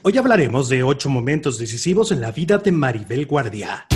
Hoy hablaremos de ocho momentos decisivos en la vida de Maribel Guardia.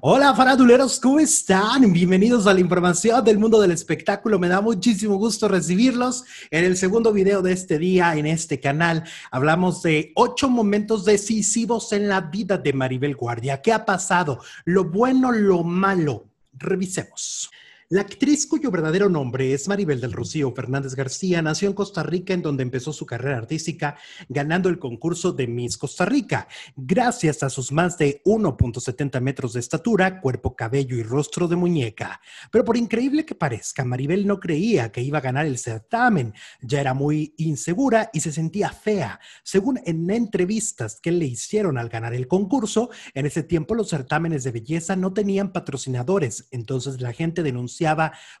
Hola faraduleros, ¿cómo están? Bienvenidos a la información del mundo del espectáculo. Me da muchísimo gusto recibirlos. En el segundo video de este día en este canal hablamos de ocho momentos decisivos en la vida de Maribel Guardia. ¿Qué ha pasado? Lo bueno, lo malo. Revisemos. La actriz cuyo verdadero nombre es Maribel del Rocío Fernández García nació en Costa Rica en donde empezó su carrera artística ganando el concurso de Miss Costa Rica. Gracias a sus más de 1.70 metros de estatura, cuerpo, cabello y rostro de muñeca. Pero por increíble que parezca, Maribel no creía que iba a ganar el certamen. Ya era muy insegura y se sentía fea. Según en entrevistas que le hicieron al ganar el concurso, en ese tiempo los certámenes de belleza no tenían patrocinadores, entonces la gente denunció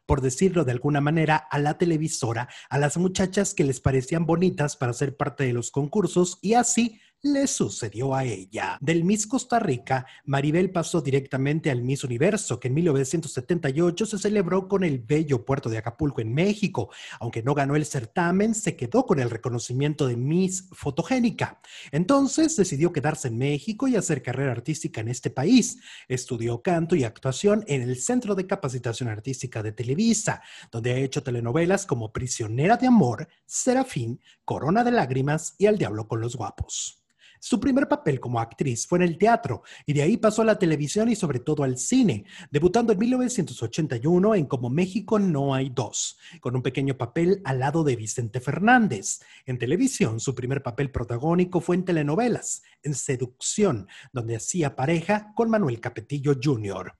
por decirlo de alguna manera, a la televisora, a las muchachas que les parecían bonitas para ser parte de los concursos y así le sucedió a ella. Del Miss Costa Rica, Maribel pasó directamente al Miss Universo, que en 1978 se celebró con el bello puerto de Acapulco en México. Aunque no ganó el certamen, se quedó con el reconocimiento de Miss Fotogénica. Entonces decidió quedarse en México y hacer carrera artística en este país. Estudió canto y actuación en el Centro de Capacitación Artística de Televisa, donde ha hecho telenovelas como Prisionera de Amor, Serafín, Corona de Lágrimas y Al Diablo con los Guapos. Su primer papel como actriz fue en el teatro y de ahí pasó a la televisión y sobre todo al cine, debutando en 1981 en Como México no hay dos, con un pequeño papel al lado de Vicente Fernández. En televisión, su primer papel protagónico fue en telenovelas, en Seducción, donde hacía pareja con Manuel Capetillo Jr.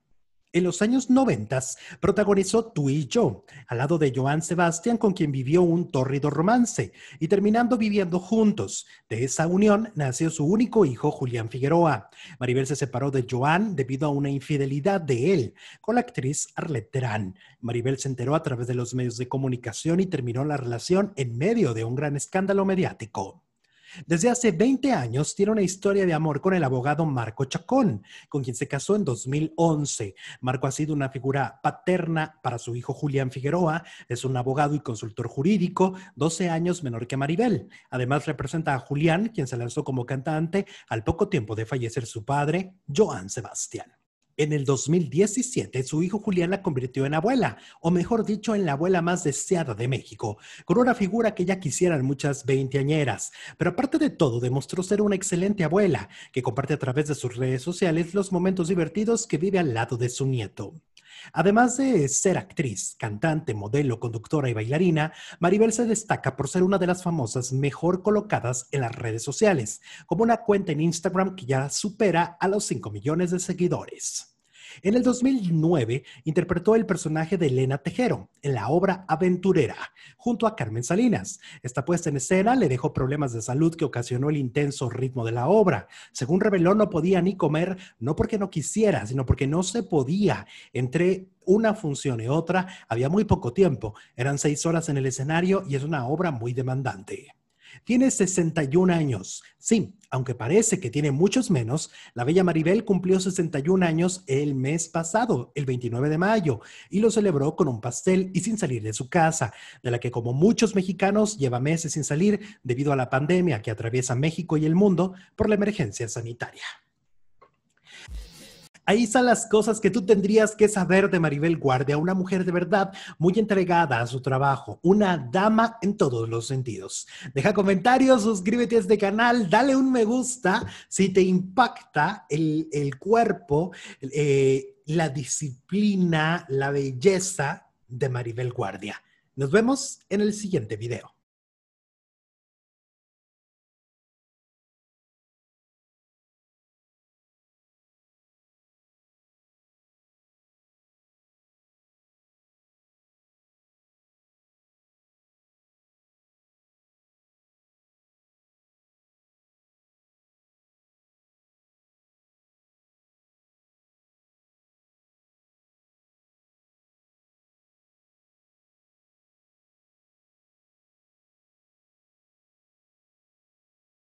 En los años 90 protagonizó Tú y yo, al lado de Joan Sebastián, con quien vivió un tórrido romance, y terminando viviendo juntos. De esa unión nació su único hijo, Julián Figueroa. Maribel se separó de Joan debido a una infidelidad de él con la actriz Arlette Terán. Maribel se enteró a través de los medios de comunicación y terminó la relación en medio de un gran escándalo mediático. Desde hace 20 años tiene una historia de amor con el abogado Marco Chacón, con quien se casó en 2011. Marco ha sido una figura paterna para su hijo Julián Figueroa, es un abogado y consultor jurídico, 12 años menor que Maribel. Además representa a Julián, quien se lanzó como cantante al poco tiempo de fallecer su padre, Joan Sebastián. En el 2017, su hijo Julián la convirtió en abuela, o mejor dicho, en la abuela más deseada de México, con una figura que ya quisieran muchas veinteañeras. Pero aparte de todo, demostró ser una excelente abuela, que comparte a través de sus redes sociales los momentos divertidos que vive al lado de su nieto. Además de ser actriz, cantante, modelo, conductora y bailarina, Maribel se destaca por ser una de las famosas mejor colocadas en las redes sociales, como una cuenta en Instagram que ya supera a los 5 millones de seguidores. En el 2009 interpretó el personaje de Elena Tejero en la obra Aventurera, junto a Carmen Salinas. Esta puesta en escena le dejó problemas de salud que ocasionó el intenso ritmo de la obra. Según reveló, no podía ni comer, no porque no quisiera, sino porque no se podía. Entre una función y otra había muy poco tiempo, eran seis horas en el escenario y es una obra muy demandante. Tiene 61 años. Sí, aunque parece que tiene muchos menos, la bella Maribel cumplió 61 años el mes pasado, el 29 de mayo, y lo celebró con un pastel y sin salir de su casa, de la que como muchos mexicanos lleva meses sin salir debido a la pandemia que atraviesa México y el mundo por la emergencia sanitaria. Ahí están las cosas que tú tendrías que saber de Maribel Guardia, una mujer de verdad muy entregada a su trabajo, una dama en todos los sentidos. Deja comentarios, suscríbete a este canal, dale un me gusta si te impacta el, cuerpo, eh, la disciplina, la belleza de Maribel Guardia. Nos vemos en el siguiente video.